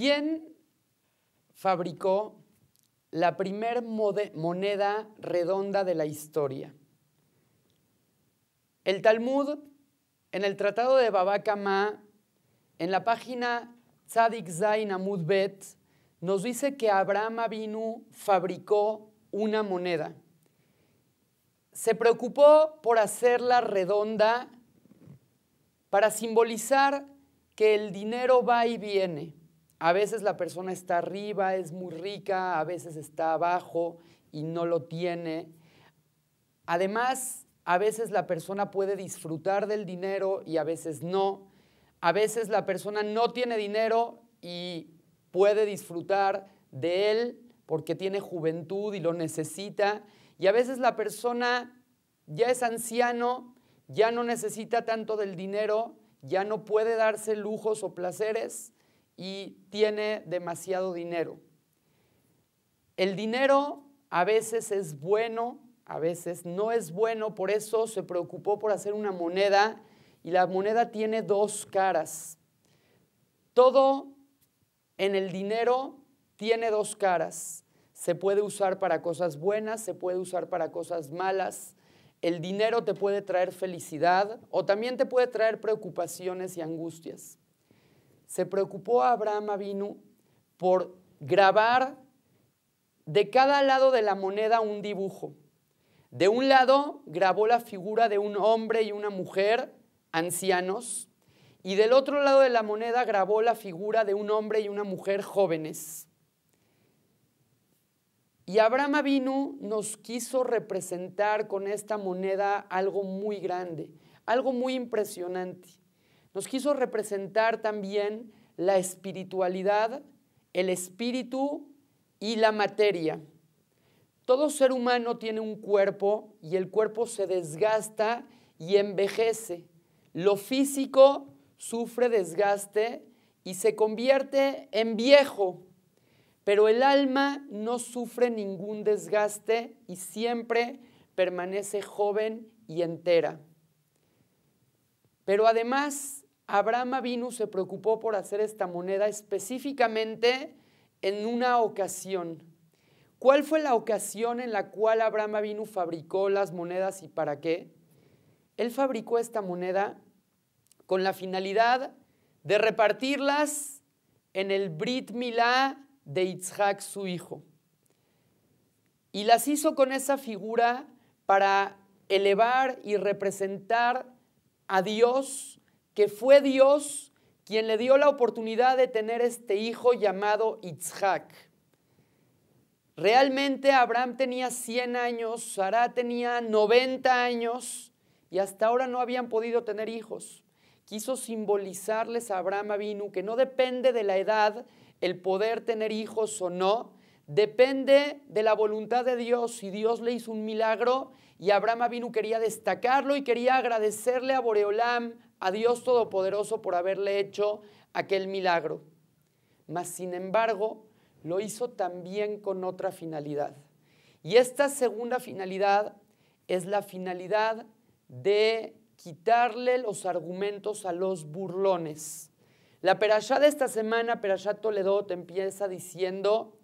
¿Quién fabricó la primer moneda redonda de la historia? El Talmud, en el Tratado de Babakama, en la página Tzadik Zain Bet, nos dice que Abraham Avinu fabricó una moneda. Se preocupó por hacerla redonda para simbolizar que el dinero va y viene a veces la persona está arriba, es muy rica, a veces está abajo y no lo tiene. Además, a veces la persona puede disfrutar del dinero y a veces no. A veces la persona no tiene dinero y puede disfrutar de él porque tiene juventud y lo necesita. Y a veces la persona ya es anciano, ya no necesita tanto del dinero, ya no puede darse lujos o placeres y tiene demasiado dinero. El dinero a veces es bueno, a veces no es bueno, por eso se preocupó por hacer una moneda y la moneda tiene dos caras. Todo en el dinero tiene dos caras. Se puede usar para cosas buenas, se puede usar para cosas malas. El dinero te puede traer felicidad o también te puede traer preocupaciones y angustias se preocupó a Abraham Avinu por grabar de cada lado de la moneda un dibujo. De un lado grabó la figura de un hombre y una mujer ancianos y del otro lado de la moneda grabó la figura de un hombre y una mujer jóvenes. Y Abraham Avinu nos quiso representar con esta moneda algo muy grande, algo muy impresionante. Nos quiso representar también la espiritualidad, el espíritu y la materia. Todo ser humano tiene un cuerpo y el cuerpo se desgasta y envejece. Lo físico sufre desgaste y se convierte en viejo, pero el alma no sufre ningún desgaste y siempre permanece joven y entera. Pero además, Abraham Avinu se preocupó por hacer esta moneda específicamente en una ocasión. ¿Cuál fue la ocasión en la cual Abraham Avinu fabricó las monedas y para qué? Él fabricó esta moneda con la finalidad de repartirlas en el Brit Milá de Itzhak, su hijo. Y las hizo con esa figura para elevar y representar a Dios, que fue Dios quien le dio la oportunidad de tener este hijo llamado Isaac. Realmente Abraham tenía 100 años, Sarah tenía 90 años y hasta ahora no habían podido tener hijos. Quiso simbolizarles a Abraham Avinu que no depende de la edad el poder tener hijos o no, depende de la voluntad de Dios. Si Dios le hizo un milagro, y Abraham Avinu quería destacarlo y quería agradecerle a Boreolam, a Dios Todopoderoso, por haberle hecho aquel milagro. Mas, sin embargo, lo hizo también con otra finalidad. Y esta segunda finalidad es la finalidad de quitarle los argumentos a los burlones. La perashá de esta semana, Perashá te empieza diciendo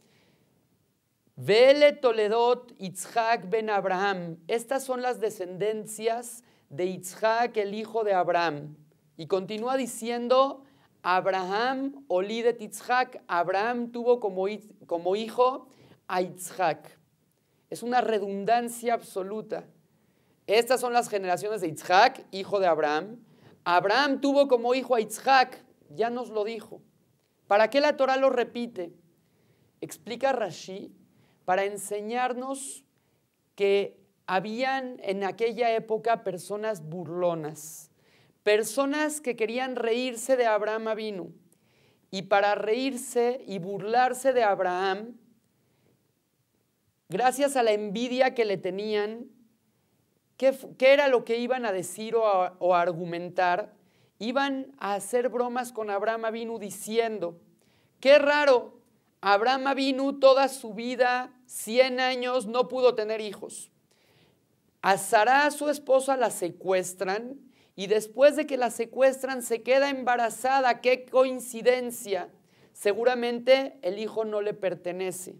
Vele Toledot, Itzhak ben Abraham. Estas son las descendencias de Itzhak, el hijo de Abraham. Y continúa diciendo, Abraham, de Itzhak, Abraham tuvo como, como hijo a Itzhak. Es una redundancia absoluta. Estas son las generaciones de Itzhak, hijo de Abraham. Abraham tuvo como hijo a Itzhak, ya nos lo dijo. ¿Para qué la Torah lo repite? Explica Rashi para enseñarnos que habían en aquella época personas burlonas, personas que querían reírse de Abraham Avinu. Y para reírse y burlarse de Abraham, gracias a la envidia que le tenían, ¿qué, era lo que iban a decir o, a, argumentar? Iban a hacer bromas con Abraham Avinu diciendo, qué raro Abraham Avinu toda su vida, 100 años, no pudo tener hijos. A Sará, su esposa, la secuestran y después de que la secuestran se queda embarazada. ¡Qué coincidencia! Seguramente el hijo no le pertenece.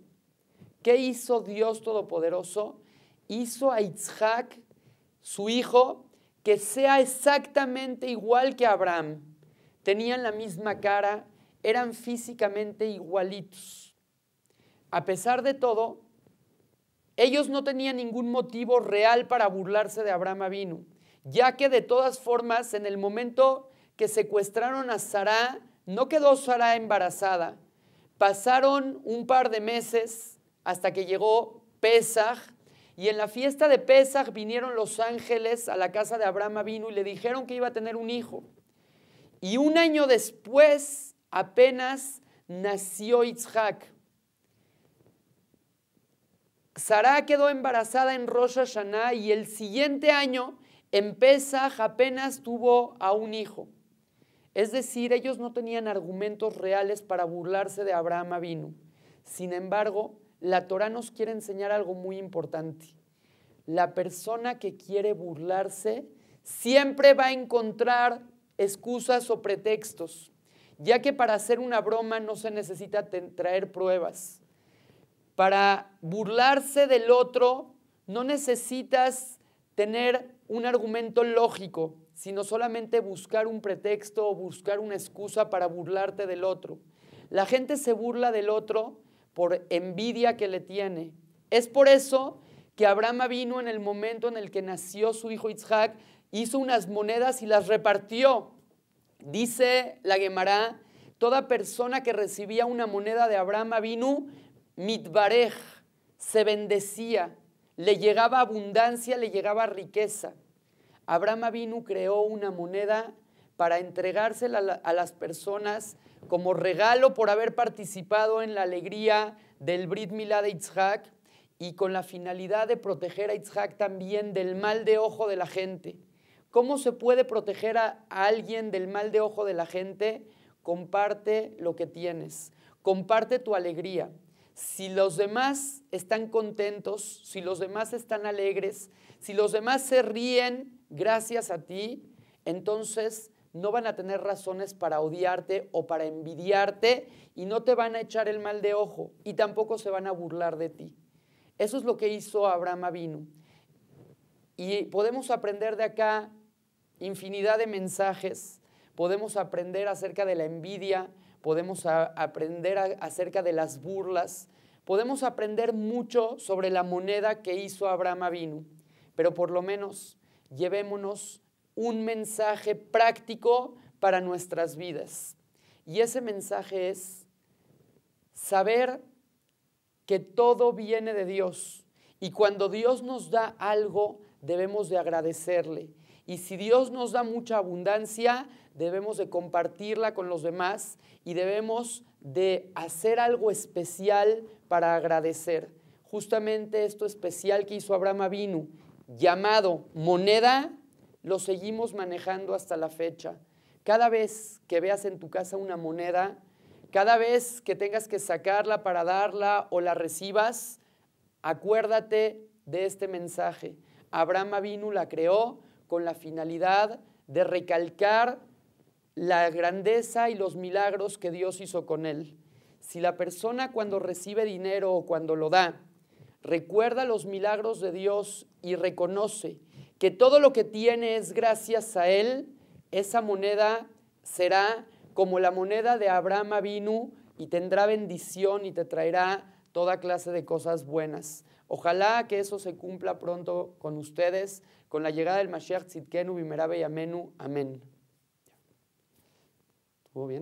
¿Qué hizo Dios Todopoderoso? Hizo a Isaac, su hijo, que sea exactamente igual que Abraham. Tenían la misma cara, eran físicamente igualitos. A pesar de todo, ellos no tenían ningún motivo real para burlarse de Abraham Avinu, ya que de todas formas, en el momento que secuestraron a Sarah, no quedó Sarah embarazada. Pasaron un par de meses hasta que llegó Pesaj, y en la fiesta de Pesaj vinieron los ángeles a la casa de Abraham Avinu y le dijeron que iba a tener un hijo. Y un año después Apenas nació Yitzhak. Sara quedó embarazada en Rosh Hashanah y el siguiente año, en Pesach, apenas tuvo a un hijo. Es decir, ellos no tenían argumentos reales para burlarse de Abraham Avinu. Sin embargo, la Torah nos quiere enseñar algo muy importante. La persona que quiere burlarse siempre va a encontrar excusas o pretextos ya que para hacer una broma no se necesita traer pruebas. Para burlarse del otro no necesitas tener un argumento lógico, sino solamente buscar un pretexto o buscar una excusa para burlarte del otro. La gente se burla del otro por envidia que le tiene. Es por eso que Abraham vino en el momento en el que nació su hijo Isaac, hizo unas monedas y las repartió Dice la Gemara, toda persona que recibía una moneda de Abraham Avinu, mitbarej, se bendecía, le llegaba abundancia, le llegaba riqueza. Abraham Avinu creó una moneda para entregársela a, las personas como regalo por haber participado en la alegría del Brit Milá de Itzhak y con la finalidad de proteger a Itzhak también del mal de ojo de la gente. ¿Cómo se puede proteger a, alguien del mal de ojo de la gente? Comparte lo que tienes, comparte tu alegría. Si los demás están contentos, si los demás están alegres, si los demás se ríen gracias a ti, entonces no van a tener razones para odiarte o para envidiarte y no te van a echar el mal de ojo y tampoco se van a burlar de ti. Eso es lo que hizo Abraham Avinu. Y podemos aprender de acá infinidad de mensajes, podemos aprender acerca de la envidia, podemos aprender acerca de las burlas, podemos aprender mucho sobre la moneda que hizo Abraham Avinu, pero por lo menos llevémonos un mensaje práctico para nuestras vidas. Y ese mensaje es saber que todo viene de Dios y cuando Dios nos da algo debemos de agradecerle y si Dios nos da mucha abundancia, debemos de compartirla con los demás y debemos de hacer algo especial para agradecer. Justamente esto especial que hizo Abraham Avinu, llamado moneda, lo seguimos manejando hasta la fecha. Cada vez que veas en tu casa una moneda, cada vez que tengas que sacarla para darla o la recibas, acuérdate de este mensaje. Abraham Avinu la creó con la finalidad de recalcar la grandeza y los milagros que Dios hizo con él. Si la persona cuando recibe dinero o cuando lo da, recuerda los milagros de Dios y reconoce que todo lo que tiene es gracias a él, esa moneda será como la moneda de Abraham Avinu y tendrá bendición y te traerá toda clase de cosas buenas. Ojalá que eso se cumpla pronto con ustedes, con la llegada del Mashiach Tzidkenu Bimerabe y Amenu. Amén. ¿Estuvo bien?